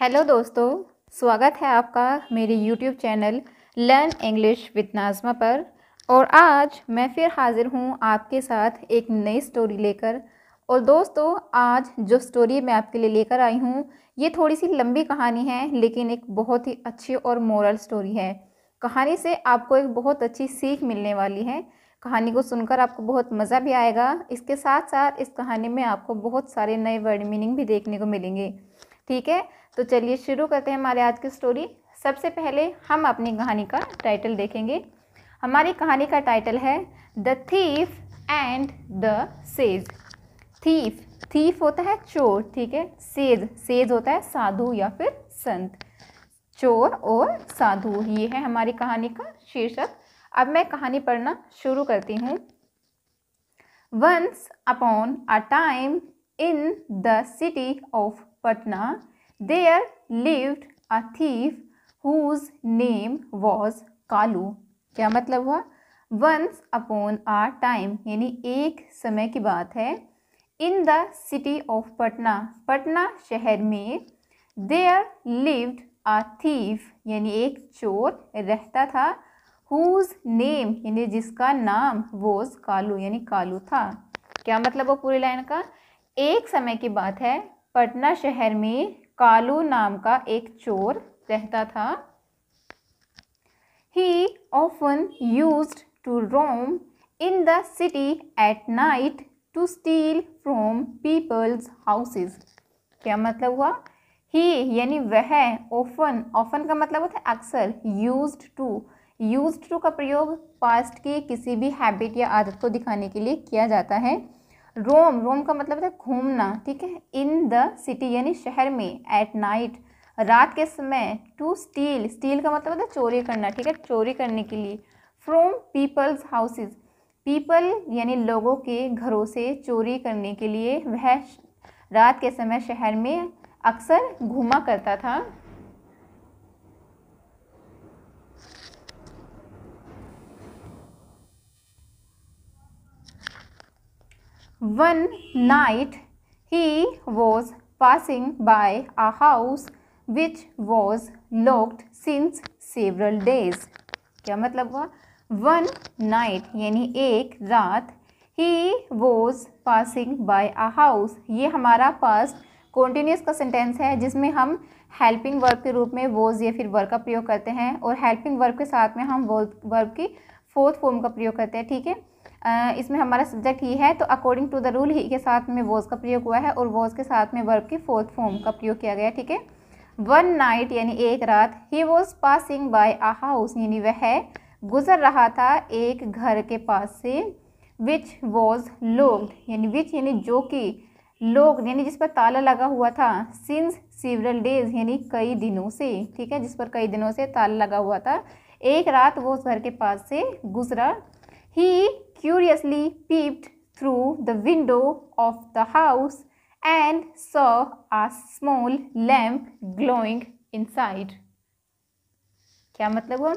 Hello दोस्तों स्वागत है आपका मेरे YouTube channel learn English with Najma पर और आज मैं फिर हाज़िर हूँ आपके साथ एक नई स्टोरी लेकर और दोस्तों आज जो स्टोरी मैं आपके लिए लेकर आई हूँ ये थोड़ी सी लंबी कहानी है लेकिन एक बहुत ही अच्छी और मोरल स्टोरी है कहानी से आपको एक बहुत अच्छी सीख मिलने वाली है कहानी को सुनकर आपको बहुत मज़ा भी आएगा इसके साथ साथ इस कहानी में आपको बहुत सारे नए वर्ड मीनिंग भी देखने को मिलेंगे ठीक है तो चलिए शुरू करते हैं हमारे आज की स्टोरी सबसे पहले हम अपनी कहानी का टाइटल देखेंगे हमारी कहानी का टाइटल है the thief and the sage thief thief होता है चोर ठीक है सेज सेज होता है साधु या फिर संत चोर और साधु ये है हमारी कहानी का शीर्षक अब मैं कहानी पढ़ना शुरू करती हूँ once upon a time in the city of Patna There lived a thief whose name was Kalu क्या मतलब हुआ वंस अपॉन आर टाइम यानी एक समय की बात है in the city of Patna Patna शहर में देयर लिव्ड आ थीफ यानी एक चोर रहता था हुज नेम यानी जिसका नाम वोज कालू यानी कालू था क्या मतलब वो पूरी लाइन का एक समय की बात है पटना शहर में कालू नाम का एक चोर रहता था he often use to roam in the city at night to steal from peoples houses क्या मतलब हुआ ही यानी वह ओफन ओफन का मतलब होता है अक्सर यूज टू यूज टू का प्रयोग पास्ट की किसी भी हैबिट या आदत को दिखाने के लिए किया जाता है रोम रोम का मतलब है घूमना ठीक है इन द सिटी यानी शहर में एट नाइट रात के समय टू स्टील स्टील का मतलब है चोरी करना ठीक है चोरी करने के लिए फ्रॉम पीपल्स हाउसेज पीपल यानी लोगों के घरों से चोरी करने के लिए वह रात के समय शहर में अक्सर घूमा करता था One night he was passing by a house which was locked since several days. क्या मतलब हुआ वन नाइट यानी एक रात he was passing by a house ये हमारा पास कॉन्टीन्यूस का सेंटेंस है जिसमें हम हेल्पिंग वर्ब के रूप में वोज या फिर वर्ब का प्रयोग करते हैं और हेल्पिंग वर्ब के साथ में हम वर्ब की फोर्थ फॉर्म का प्रयोग करते हैं ठीक है थीके? इसमें हमारा सब्जेक्ट ही है तो अकॉर्डिंग टू द रूल ही के साथ में वोज का प्रयोग हुआ है और वोज के साथ में वर्ब की फोर्थ फॉर्म का प्रयोग किया गया ठीक है वन नाइट यानी एक रात he was passing by a house यानी वह गुजर रहा था एक घर के पास से विच वॉज लोग यानी विच यानी जो कि लोग यानी जिस पर ताला लगा हुआ था सिंस सीवरल डेज यानी कई दिनों से ठीक है जिस पर कई दिनों से ताला लगा हुआ था एक रात वो उस घर के पास से गुजरा ही curiously peeped through the window of the house and saw a small lamp glowing inside. क्या मतलब हुआ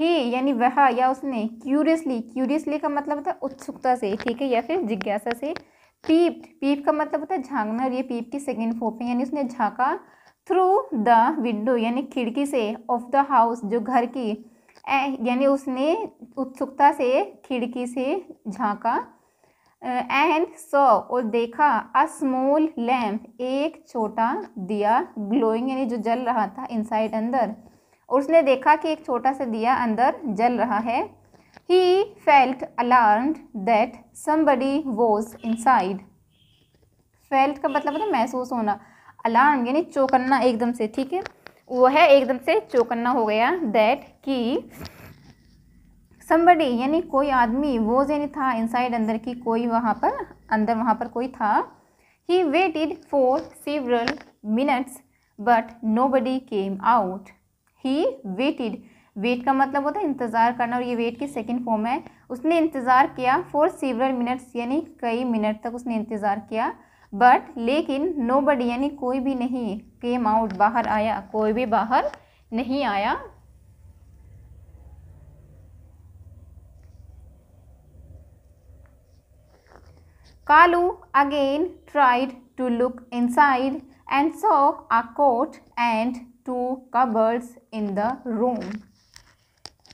ही यानी वह या उसने क्यूरियसली क्यूरियसली का मतलब होता है उत्सुकता से ठीक है या फिर जिज्ञासा से पीप्ड पीप का मतलब होता है झांकना और ये पीप की सेकेंड फॉर्म यानी उसने झांका थ्रू द विंडो यानी खिड़की से ऑफ द हाउस जो घर की यानी उसने उत्सुकता से खिड़की से झांका एंड सो और देखा अ स्मॉल लैम्प एक छोटा दिया ग्लोइंग यानी जो जल रहा था इनसाइड अंदर और उसने देखा कि एक छोटा सा दिया अंदर जल रहा है he felt alarm that somebody was inside felt का मतलब है महसूस होना अलार्म यानी चौकन्ना एकदम से ठीक है वो है एकदम से चौकन्ना हो गया दैट कि समबडी यानी कोई आदमी वो यानी था इनसाइड अंदर की कोई वहाँ पर अंदर वहाँ पर कोई था he waited for several minutes but nobody came out he waited wait का मतलब होता है इंतज़ार करना और ये वेट की सेकेंड फॉर्म है उसने इंतज़ार किया फॉर सीवरल मिनट्स यानी कई मिनट तक उसने इंतज़ार किया बट लेकिन नो बडी यानी कोई भी नहीं केम आउट बाहर आया कोई भी बाहर नहीं आया Kalu again tried to look inside and saw a cot and two cupboards in the room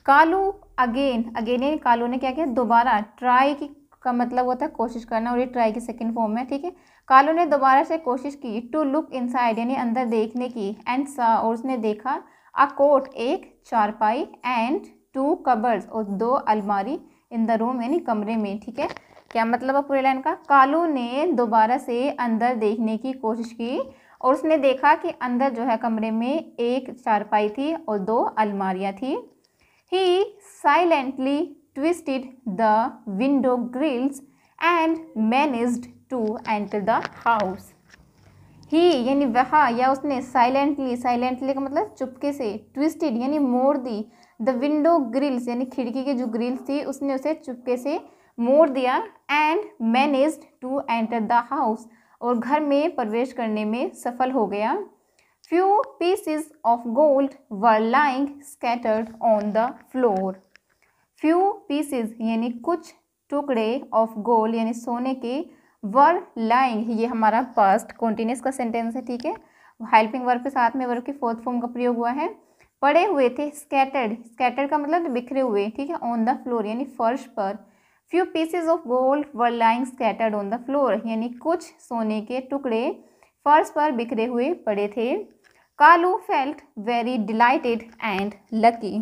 Kalu again again Kalu ने क्या किया दोबारा ट्राई की का मतलब होता है कोशिश करना और ये ट्राई की सेकेंड फॉर्म है ठीक है कालो ने दोबारा से कोशिश की टू लुक इन साइड यानी अंदर देखने की एंड और उसने देखा अ कोट एक चारपाई एंड टू कबर्स और दो अलमारी इन द रूम यानी कमरे में ठीक है क्या मतलब है पूरे लाइन का कालू ने दोबारा से अंदर देखने की कोशिश की और उसने देखा कि अंदर जो है कमरे में एक चारपाई थी और दो अलमारियाँ थी he silently twisted the window grills and managed to enter the house he यानी वह या उसने साइलेंटली साइलेंटली का मतलब चुपके से ट्विस्टेड यानी मोड़ दी द विंडो ग्रिल्स यानी खिड़की की जो ग्रिल्स थी उसने उसे चुपके से मोड़ दिया and manage to enter the house और घर में प्रवेश करने में सफल हो गया few pieces of gold were lying scattered on the floor few pieces यानी कुछ टुकड़े ऑफ गोल्ड यानी सोने के वर लाइंग ये हमारा पास्ट कॉन्टीन्यूस का सेंटेंस है ठीक है हेल्पिंग वर्ग के साथ में वर्ग की फोर्थ फॉर्म का प्रयोग हुआ है पड़े हुए थे स्कैटर्ड स्कैटर्ड का मतलब बिखरे हुए ठीक है ऑन द फ्लोर यानी फर्श पर few pieces of gold were lying scattered on the floor यानी कुछ सोने के टुकड़े फर्श पर बिखरे हुए पड़े थे Kalu felt very delighted and lucky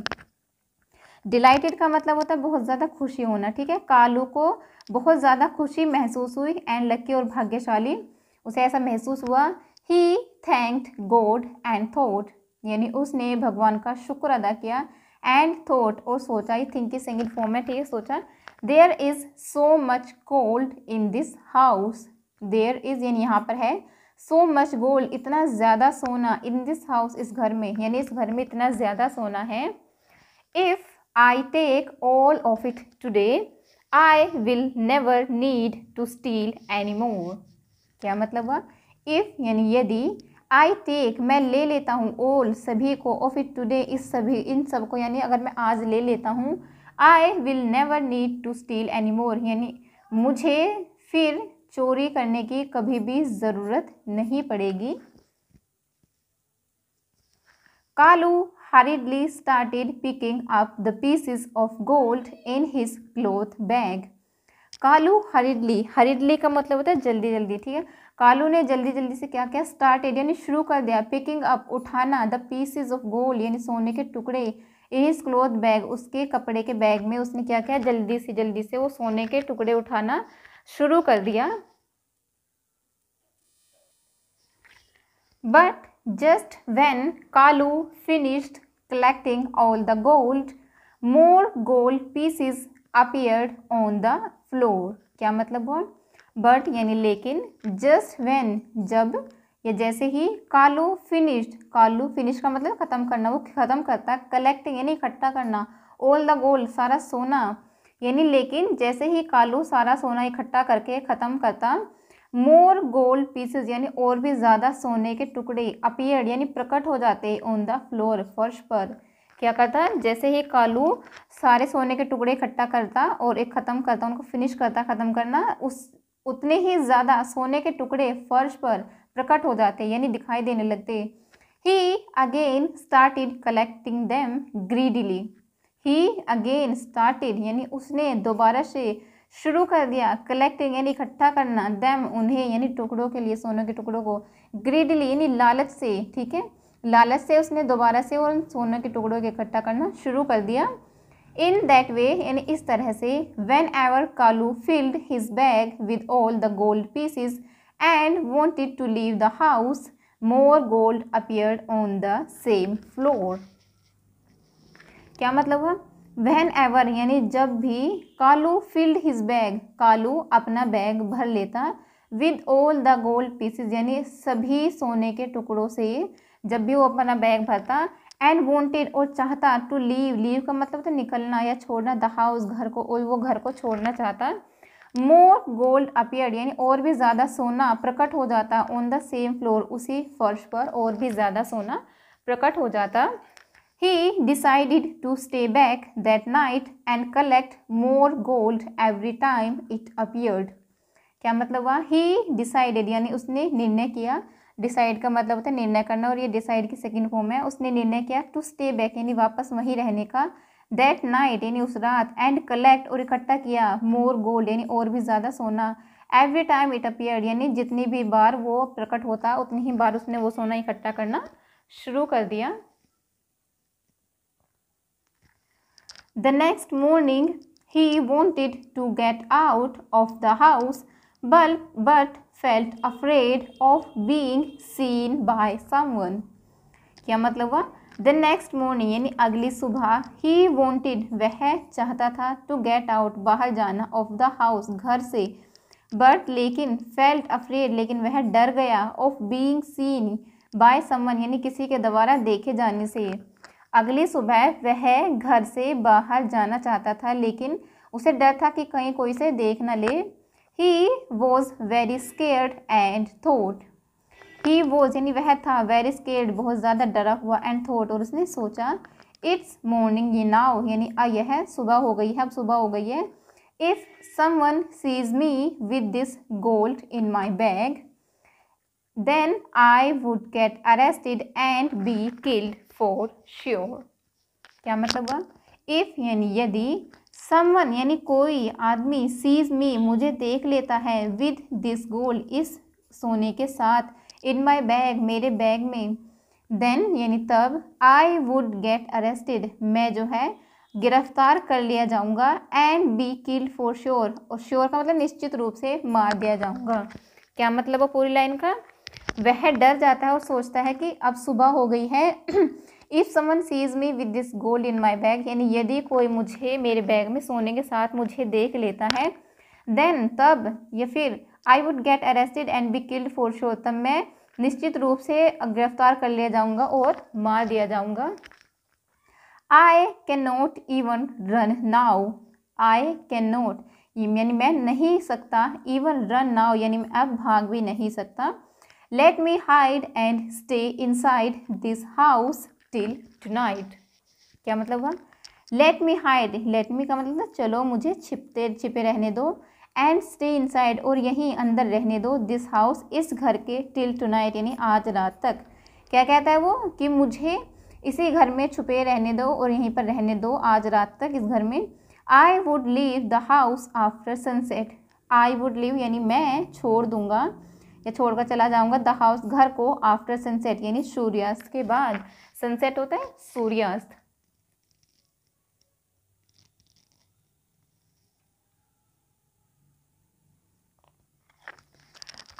delighted का मतलब होता है बहुत ज़्यादा खुशी होना ठीक है कालू को बहुत ज़्यादा खुशी महसूस हुई एंड लक्की और भाग्यशाली उसे ऐसा महसूस हुआ he thanked God and thought यानी उसने भगवान का शुक्र अदा किया एंड थॉट और सोचा ही थिंक इज सिंगल फॉर्म में ठीक है सोचा there is so much gold in this house there is यानी यहाँ पर है सो मच गोल्ड इतना ज़्यादा सोना इन दिस हाउस इस घर में यानी इस घर में इतना ज़्यादा सोना है if I take all of it today. I will never need to steal anymore. क्या मतलब हुआ If यानी यदि I take मैं ले लेता हूँ all सभी को of it today इस सभी इन सब को यानी अगर मैं आज ले लेता हूँ I will never need to steal any more यानी मुझे फिर चोरी करने की कभी भी ज़रूरत नहीं पड़ेगी Kalu hurriedly started picking up the pieces of gold in his cloth bag. Kalu हरिडली हरिडली का मतलब होता है जल्दी जल्दी ठीक है कालू ने जल्दी जल्दी से क्या किया स्टार्टेड यानी शुरू कर दिया पिकिंग अप उठाना द पीसेज ऑफ गोल्ड यानी सोने के टुकड़े इन हिज क्लोथ बैग उसके कपड़े के बैग में उसने क्या किया जल्दी से जल्दी से वो सोने के टुकड़े उठाना शुरू कर दिया but just when Kalu finished collecting all the gold more gold pieces appeared on the floor क्या मतलब हुआ बट यानी लेकिन जस्ट वेन जब या जैसे ही कालू फिनिश्ड कालू फिनिश का मतलब ख़त्म करना वो ख़त्म करता है कलेक्टिंग यानी इकट्ठा करना ऑल द गोल्ड सारा सोना यानी लेकिन जैसे ही कालू सारा सोना इकट्ठा करके ख़त्म करता मोर गोल्ड पीसेज यानी और भी ज़्यादा सोने के टुकड़े अपियर यानी प्रकट हो जाते हैं ऑन द फ्लोर फर्श पर क्या करता है जैसे ही कालू सारे सोने के टुकड़े इकट्ठा करता और एक ख़त्म करता उनको फिनिश करता ख़त्म करना उस उतने ही ज़्यादा सोने के टुकड़े फर्श पर प्रकट हो जाते यानी दिखाई देने लगते ही again start collecting them greedily he again started यानी उसने दोबारा से शुरू कर दिया कलेक्टिंग यानी इकट्ठा करना दैम उन्हें यानी टुकड़ों के लिए सोनों के टुकड़ों को ग्रीडली यानी लालच से ठीक है लालच से उसने दोबारा से उन सोनों के टुकड़ों को इकट्ठा करना शुरू कर दिया इन दैट वे यानी इस तरह से whenever Kalu filled his bag with all the gold pieces and wanted to leave the house more gold appear on the same floor क्या मतलब हुआ वहन एवर यानी जब भी Kalu filled his bag Kalu अपना बैग भर लेता with all the gold pieces यानी सभी सोने के टुकड़ों से जब भी वो अपना बैग भरता एंड वॉन्टेड और चाहता टू लीव लीव का मतलब था निकलना या छोड़ना द हाउस घर को और वो घर को छोड़ना चाहता मोर गोल्ड अपियर यानी और भी ज़्यादा सोना प्रकट हो जाता ऑन द सेम फ्लोर उसी फर्श पर और भी ज़्यादा सोना प्रकट हो जाता He decided to stay back that night and collect more gold every time it appeared. क्या मतलब हुआ ही डिसाइडेड यानी उसने निर्णय किया डिसाइड का मतलब होता है निर्णय करना और ये डिसाइड की सेकेंड फॉर्म है उसने निर्णय किया टू स्टे बैक यानी वापस वहीं रहने का दैट नाइट यानी उस रात एंड कलेक्ट और इकट्ठा किया मोर गोल्ड यानी और भी ज़्यादा सोना एवरी टाइम इट अपियर यानी जितनी भी बार वो प्रकट होता उतनी ही बार उसने वो सोना इकट्ठा करना शुरू कर दिया the next morning he wanted to get out of the house but, but felt afraid of being seen by someone. क्या मतलब हुआ द नेक्स्ट मॉर्निंग यानी अगली सुबह ही वॉन्टिड वह चाहता था टू गेट आउट बाहर जाना ऑफ द हाउस घर से बट लेकिन फेल्ट अफ्रेड लेकिन वह डर गया of being seen by someone यानी किसी के द्वारा देखे जाने से अगली सुबह वह घर से बाहर जाना चाहता था लेकिन उसे डर था कि कहीं कोई से देख न ले he was very scared and thought he was यानी वह था वेरी स्केर्ड बहुत ज़्यादा डरा हुआ एंड थोट और उसने सोचा इट्स मॉर्निंग ये नाव यानी यह सुबह हो गई है अब सुबह हो गई है if someone sees me with this gold in my bag then I would get arrested and be killed for sure. क्या मतलब हुआ If यानी यदि समवन यानी कोई आदमी सीज मी मुझे देख लेता है विद दिस गोल्ड इस सोने के साथ इन माई बैग मेरे बैग में देन यानी तब आई वुड गेट अरेस्टेड मैं जो है गिरफ्तार कर लिया जाऊंगा and be killed for sure और श्योर का मतलब निश्चित रूप से मार दिया जाऊंगा क्या मतलब है पूरी लाइन का वह डर जाता है और सोचता है कि अब सुबह हो गई है if someone sees me with this gold in my bag यानी यदि कोई मुझे मेरे बैग में सोने के साथ मुझे देख लेता है देन तब या फिर I would get arrested and be killed for sure तब मैं निश्चित रूप से गिरफ्तार कर लिया जाऊंगा और मार दिया जाऊंगा I can not even run now I can not यानी मैं नहीं सकता इवन रन नाउ यानी मैं अब भाग भी नहीं सकता let me hide and stay inside this house till tonight क्या मतलब हुआ let me hide let me का मतलब था चलो मुझे छिपते छिपे रहने दो एंड स्टे साइड और यहीं अंदर रहने दो दिस हाउस इस घर के टिल टुनाइट यानी आज रात तक क्या कहता है वो कि मुझे इसी घर में छुपे रहने दो और यहीं पर रहने दो आज रात तक इस घर में I would leave the house after sunset I would leave यानी मैं छोड़ दूँगा या छोड़कर चला जाऊँगा द हाउस घर को आफ्टर सनसेट यानी सूर्यास्त के बाद सनसेट होता है सूर्यास्त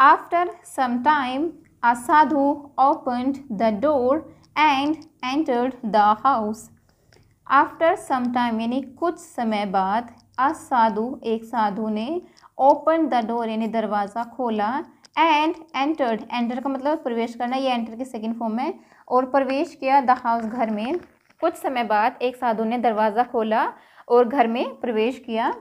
After some time, a sadhu opened the door and entered the house. After some time यानी कुछ समय बाद अ साधु एक साधु ने ओपन द डोर यानी दरवाज़ा खोला एंड एंटर्ड एंटर का मतलब प्रवेश करना ये एंटर के सेकेंड फॉर्म है और प्रवेश किया द हाउस घर में कुछ समय बाद एक साधु ने दरवाज़ा खोला और घर में प्रवेश किया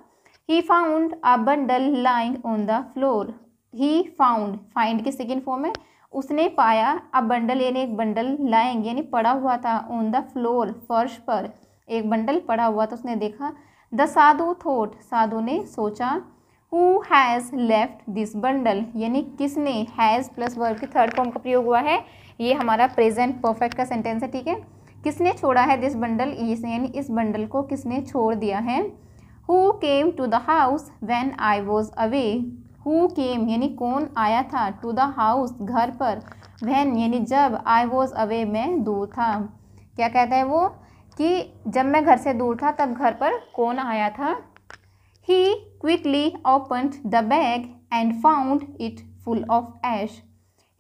he found a bundle lying on the floor he found find के सेकेंड फॉर्म है उसने पाया अ बंडल यानी एक बंडल लाइंग यानी पड़ा हुआ था ऑन द फ्लोर फर्श पर एक बंडल पड़ा हुआ था उसने देखा द साधु थोट साधु ने सोचा who has left this bundle यानी किसने हैज़ प्लस वर्ब के थर्ड फॉर्म का प्रयोग हुआ है ये हमारा प्रेजेंट परफेक्ट का सेंटेंस है ठीक है किसने छोड़ा है दिस बंडल इस यानी इस बंडल को किसने छोड़ दिया है who came to the house when I was away who came यानी कौन आया था टू द हाउस घर पर वैन यानी जब आई वॉज अवे मैं दूर था क्या कहता है वो कि जब मैं घर से दूर था तब घर पर कौन आया था ही quickly opened the bag and found it full of ash.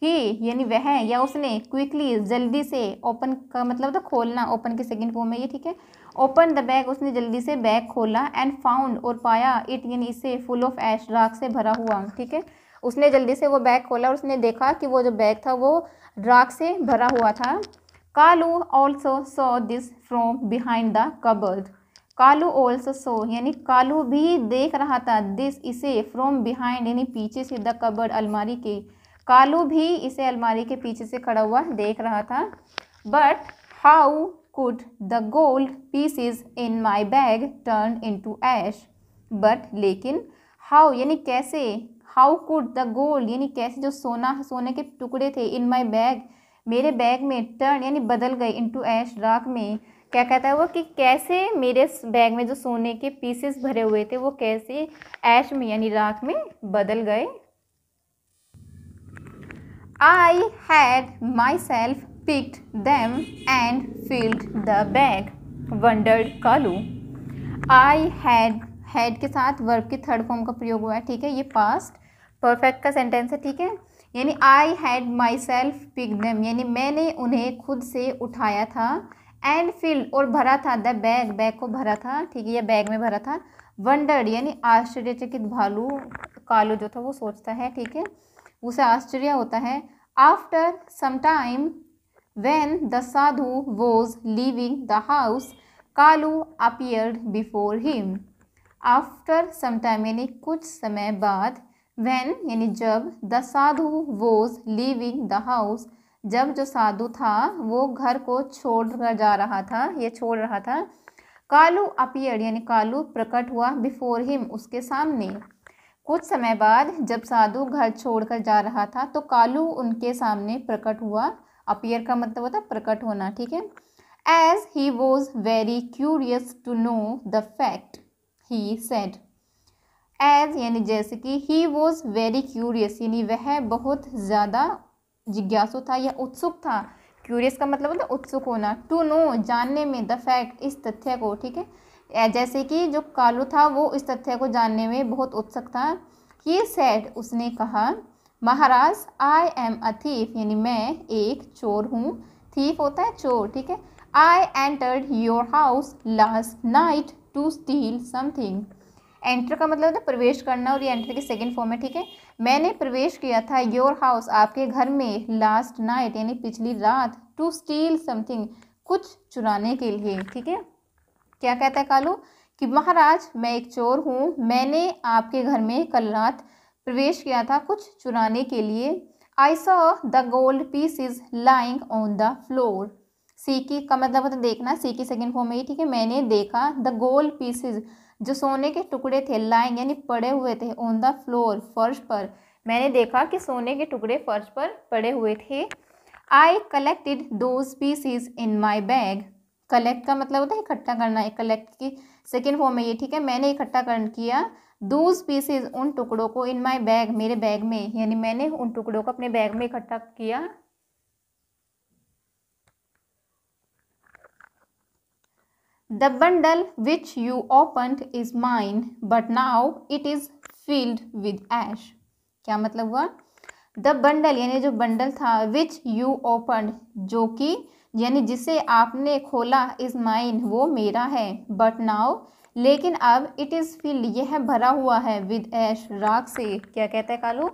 ही यानी वह या उसने क्विकली जल्दी से ओपन का मतलब था तो खोलना ओपन के second form में ये ठीक है ओपन द बैग उसने जल्दी से बैग खोला एंड फाउंड और पाया इट यानी इसे फुल ऑफ ash राख से भरा हुआ ठीक है उसने जल्दी से वो बैग खोला और उसने देखा कि वो जो बैग था वो राख से भरा हुआ था Kalu also saw this from behind the cupboard Kalu also saw यानी कालू भी देख रहा था दिस इसे फ्रॉम बिहाइंड यानी पीछे से द कबर्ड अलमारी के कालू भी इसे अलमारी के पीछे से खड़ा हुआ देख रहा था but how could the gold pieces in my bag turn into ash but लेकिन हाउ यानी कैसे हाउ कुड द गोल्ड यानी कैसे जो सोना सोने के टुकड़े थे इन माई बैग मेरे बैग में टर्न यानी बदल गए इन टू ऐश राख में क्या कहता है वो कि कैसे मेरे बैग में जो सोने के पीसेस भरे हुए थे वो कैसे ऐश में यानी राख में बदल गए I had myself picked them and filled the bag wondered Kalu I had had के साथ वर्ब के थर्ड फॉर्म का प्रयोग हुआ है ठीक है ये पास्ट परफेक्ट का सेंटेंस है ठीक है यानी I had myself pick them यानी मैंने उन्हें खुद से उठाया था एंड फील्ड और भरा था द बैग बैग को भरा था ठीक है या बैग में भरा था वंडर्ड यानी आश्चर्यचकित भालू कालू जो था वो सोचता है ठीक है उसे आश्चर्य होता है after some time when the sadhu was leaving the house Kalu appeared before him after some time यानी कुछ समय बाद वैन यानी जब the sadhu was leaving the house जब जो साधु था वो घर को छोड़ कर जा रहा था ये छोड़ रहा था कालू अपियड यानी कालू प्रकट हुआ बिफोर हिम उसके सामने कुछ समय बाद जब साधु घर छोड़कर जा रहा था तो कालू उनके सामने प्रकट हुआ अपियर का मतलब होता है प्रकट होना ठीक है as he was very curious to know the fact he said as यानी जैसे कि ही वॉज वेरी क्यूरियस यानी वह बहुत ज़्यादा जिज्ञासु था या उत्सुक था क्यूरियस का मतलब होता है उत्सुक होना टू नो जानने में द फैक्ट इस तथ्य को ठीक है जैसे कि जो कालू था वो इस तथ्य को जानने में बहुत उत्सुक था ही सैड उसने कहा महाराज आई एम अ थीफ यानी मैं एक चोर हूँ थीफ होता है चोर ठीक है I entered your house last night to steal something enter का मतलब होता है प्रवेश करना और ये एंटर की सेकेंड फॉर्म है ठीक है मैंने प्रवेश किया था योर हाउस आपके घर में लास्ट नाइट यानी पिछली रात टू स्टील समथिंग कुछ चुराने के लिए ठीक है क्या कहता है कालू कि महाराज मैं एक चोर हूँ मैंने आपके घर में कल रात प्रवेश किया था कुछ चुराने के लिए I saw the gold piece is lying on the floor सीकी का मतलब देखना देखना सीकी सेकेंड फॉर्म में ही ठीक है मैंने देखा द गोल्ड पीसेज जो सोने के टुकड़े थे लाइन यानी पड़े हुए थे ऑन द फ्लोर फर्श पर मैंने देखा कि सोने के टुकड़े फर्श पर पड़े हुए थे I collected those pieces in my bag collect का मतलब होता है इकट्ठा करना कलेक्ट की सेकेंड फॉर्म में ये ठीक है मैंने इकट्ठा कर किया दोज पीसीज उन टुकड़ों को इन माई बैग मेरे बैग में यानी मैंने उन टुकड़ों को अपने बैग में इकट्ठा किया The bundle which you opened is mine, but now it is filled with ash. क्या मतलब हुआ द बंडल यानी जो बंडल था विच यू ओपन जो कि यानी जिसे आपने खोला इज माइन वो मेरा है बट नाउ लेकिन अब इट इज़ फील्ड यह भरा हुआ है विद ऐश राग से क्या कहते हैं कालू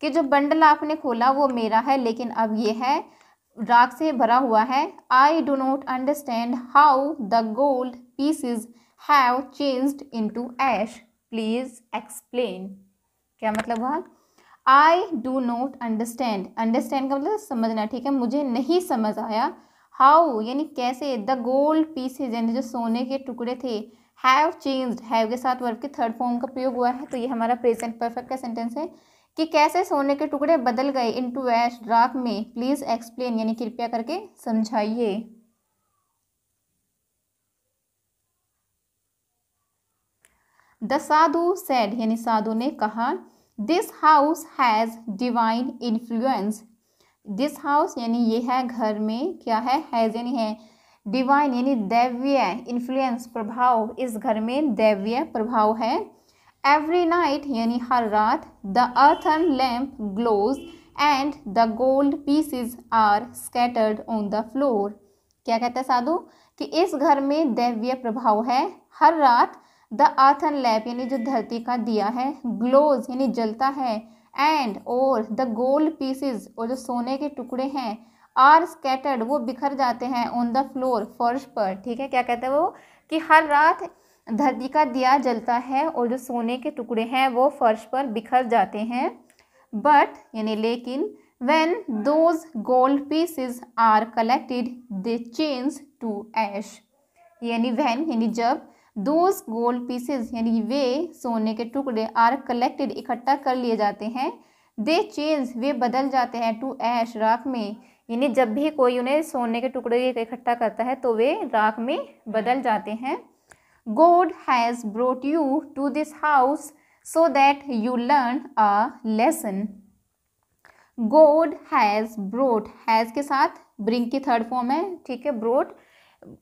कि जो बंडल आपने खोला वो मेरा है लेकिन अब यह है राग से भरा हुआ है I do not understand how the gold pieces have changed into ash please explain क्या मतलब हुआ I do not understand understand का मतलब समझना ठीक है मुझे नहीं समझ आया हाउ यानी कैसे द गोल्ड पीसेज यानी जो सोने के टुकड़े थे हैव चेंज्ड हैव के साथ वर्ब के थर्ड फॉर्म का प्रयोग हुआ है तो ये हमारा प्रेजेंट परफेक्ट का सेंटेंस है कि कैसे सोने के टुकड़े बदल गए इनटू ऐश राख में प्लीज़ एक्सप्लेन यानी कृपया करके समझाइए द साधु सेड यानी साधु ने कहा this house has divine influence this house यानी ये है घर में क्या है हैज़ यानी है डिवाइन यानी दैव्य इन्फ्लुएंस प्रभाव इस घर में दैव्य प्रभाव है एवरी नाइट यानी हर रात the earthen lamp glows and the gold pieces are scattered on the floor क्या कहता है साधु कि इस घर में दैव्य प्रभाव है हर रात द अर्थन लैम्प यानी जो धरती का दिया है ग्लोज यानी जलता है एंड और द गोल्ड पीसेज और जो सोने के टुकड़े हैं आर स्कैटर्ड वो बिखर जाते हैं ऑन द फ्लोर फर्श पर ठीक है क्या कहते हैं वो कि हर रात धरती का दिया जलता है और जो सोने के टुकड़े हैं वो फर्श पर बिखर जाते हैं बट यानी लेकिन when those gold pieces are collected they change to ash यानी वैन यानी जब दोज गोल्ड पीसेज यानी वे सोने के टुकड़े आर कलेक्टेड इकट्ठा कर लिए जाते हैं दे चेंज वे बदल जाते हैं टू ऐश राख में यानी जब भी कोई उन्हें सोने के टुकड़े इकट्ठा करता है तो वे राख में बदल जाते हैं God has brought you to this house so that you learn a lesson God has brought has के साथ bring की थर्ड फॉर्म है ठीक है ब्रोट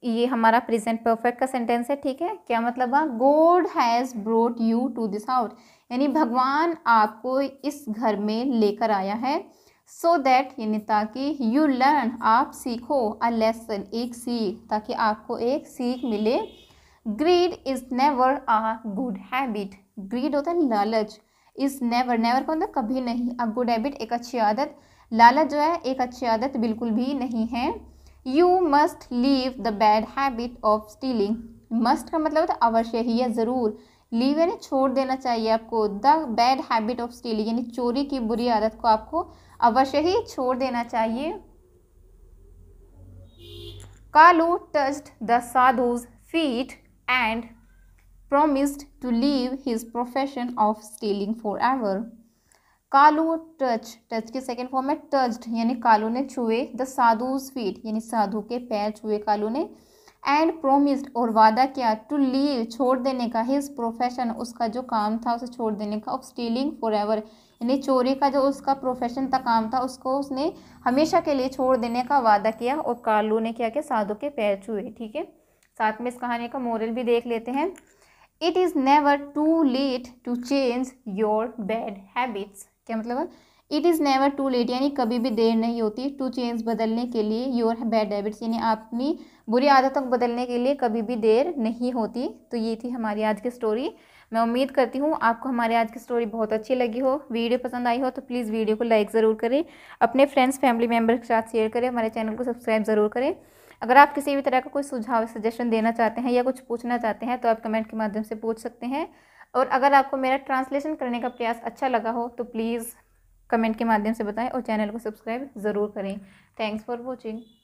ये हमारा प्रेजेंट परफेक्ट का सेंटेंस है ठीक है क्या मतलब हुआ God has brought you to this house यानी भगवान आपको इस घर में लेकर आया है सो दैट यानी ताकि यू लर्न आप सीखो अ लेसन एक सीख ताकि आपको एक सीख मिले greed is never a good habit greed होता है लालच इज नेवर नेवर का मतलब कभी नहीं अ गुड हैबिट एक अच्छी आदत लालच जो है एक अच्छी आदत बिल्कुल भी नहीं है you must leave the bad habit of stealing must का मतलब होता है अवश्य ही है ज़रूर लीव यानी छोड़ देना चाहिए आपको the bad habit of stealing यानी चोरी की बुरी आदत को आपको अवश्य ही छोड़ देना चाहिए Kalu touched the sadhu's feet and promised to leave his profession of stealing forever. Kalu touch touch के सेकेंड फॉर्म है टच्ड यानी कालो ने छुए द साधुज फीट यानी साधु के पैर छुए कालू ने एंड प्रोमिस्ड और वादा किया टू लीव छोड़ देने का हिज प्रोफेशन उसका जो काम था उसे छोड़ देने का ऑफ स्टीलिंग फॉर एवर यानी चोरी का जो उसका प्रोफेशन था काम था उसको उसने हमेशा के लिए छोड़ देने का वादा किया और कालू ने क्या किया साधु के पैर छुए ठीक है साथ में इस कहानी का मोरल भी देख लेते हैं it is never too late to change your bad habits क्या मतलब है it is never too late यानी कभी भी देर नहीं होती टू चेंज बदलने के लिए योर बैड हैबिट्स यानी अपनी बुरी आदतों को बदलने के लिए कभी भी देर नहीं होती तो ये थी हमारी आज की स्टोरी मैं उम्मीद करती हूँ आपको हमारी आज की स्टोरी बहुत अच्छी लगी हो वीडियो पसंद आई हो तो प्लीज़ वीडियो को लाइक ज़रूर करें अपने फ्रेंड्स फैमिली मेम्बर के साथ शेयर करें हमारे चैनल को सब्सक्राइब ज़रूर करें अगर आप किसी भी तरह का कोई सुझाव सजेशन देना चाहते हैं या कुछ पूछना चाहते हैं तो आप कमेंट के माध्यम से पूछ सकते हैं और अगर आपको मेरा ट्रांसलेशन करने का प्रयास अच्छा लगा हो तो प्लीज़ कमेंट के माध्यम से बताएं और चैनल को सब्सक्राइब ज़रूर करें थैंक्स फॉर वॉचिंग